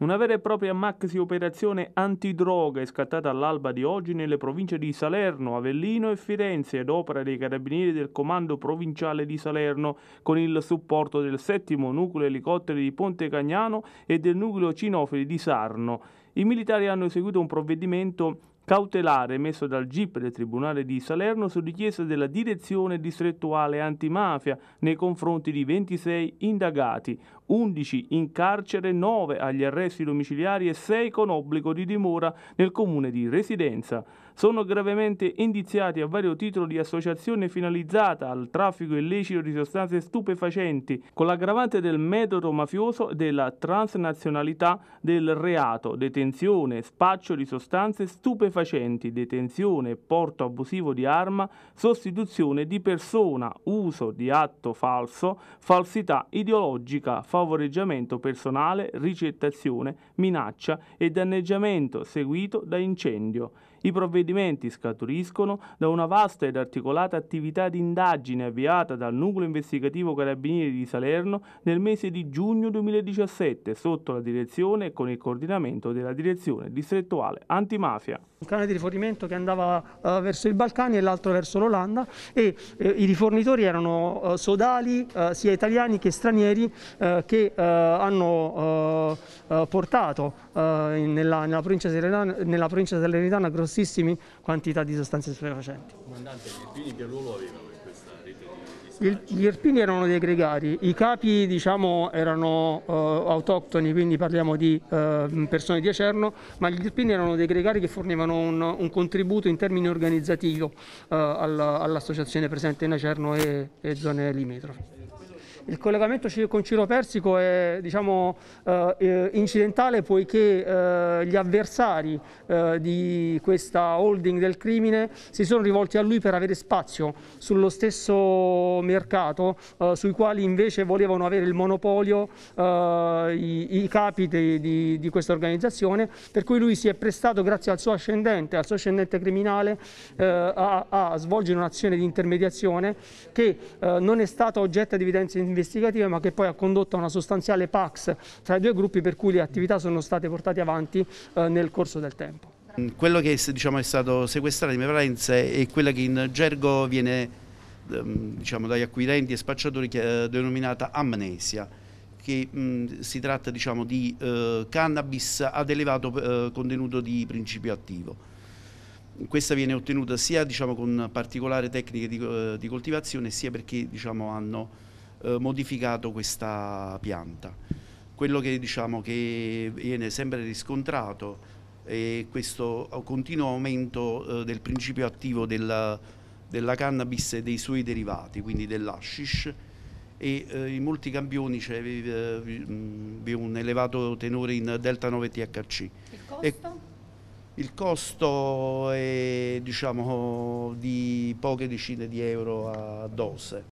Una vera e propria maxi operazione antidroga è scattata all'alba di oggi nelle province di Salerno, Avellino e Firenze ad opera dei carabinieri del comando provinciale di Salerno con il supporto del settimo nucleo elicotteri di Ponte Cagnano e del nucleo cinofili di Sarno. I militari hanno eseguito un provvedimento cautelare emesso dal GIP del Tribunale di Salerno su richiesta della direzione distrettuale antimafia nei confronti di 26 indagati, 11 in carcere, 9 agli arresti domiciliari e 6 con obbligo di dimora nel comune di residenza. Sono gravemente indiziati a vario titolo di associazione finalizzata al traffico illecito di sostanze stupefacenti, con l'aggravante del metodo mafioso della transnazionalità del reato, detenzione, spaccio di sostanze stupefacenti stupefacenti, detenzione e porto abusivo di arma, sostituzione di persona, uso di atto falso, falsità ideologica, favoreggiamento personale, ricettazione, minaccia e danneggiamento seguito da incendio. I provvedimenti scaturiscono da una vasta ed articolata attività di indagine avviata dal Nucleo Investigativo Carabinieri di Salerno nel mese di giugno 2017 sotto la direzione e con il coordinamento della Direzione Distrettuale Antimafia. Un canale di rifornimento che andava uh, verso i Balcani e l'altro verso l'Olanda e uh, i rifornitori erano uh, sodali sia italiani che stranieri che hanno portato nella, nella, provincia nella provincia salernitana grossissime quantità di sostanze stupefacenti. Comandante, gli alpini che ruolo avevano in questa rete di, di Gli alpini erano dei gregari, i capi diciamo, erano uh, autoctoni, quindi parliamo di uh, persone di Acerno, ma gli alpini erano dei gregari che fornivano un, un contributo in termini organizzativi uh, eh, all'associazione presente in Acerno e, e zone limitrofe. Il collegamento con Ciro Persico è diciamo, eh, eh, incidentale poiché eh, gli avversari eh, di questa holding del crimine si sono rivolti a lui per avere spazio sullo stesso mercato eh, sui quali invece volevano avere il monopolio eh, i, i, capi di, di, di questa organizzazione per cui lui si è prestato grazie al suo ascendente, al suo ascendente criminale a, a, svolgere un'azione di intermediazione che non è stata oggetto di evidenza in investigative ma che poi ha condotto a una sostanziale pax tra i due gruppi per cui le attività sono state portate avanti eh, nel corso del tempo. Mm, quello che diciamo, è stato sequestrato in prevalenza è quella che in gergo viene ehm, diciamo, dagli acquirenti e spacciatori eh, denominata amnesia che mh, mm, si tratta diciamo, di eh, cannabis ad elevato eh, contenuto di principio attivo. Questa viene ottenuta sia diciamo, con particolari tecniche di, eh, di coltivazione sia perché diciamo, hanno eh, modificato questa pianta. Quello che, diciamo, che viene sempre riscontrato è questo continuo aumento eh, del principio attivo della, della, cannabis e dei suoi derivati, quindi dell'hashish, e eh, in molti campioni c'è eh, vi mm, un elevato tenore in delta 9 THC. Il costo? E, il costo è diciamo, di poche decine di euro a dose.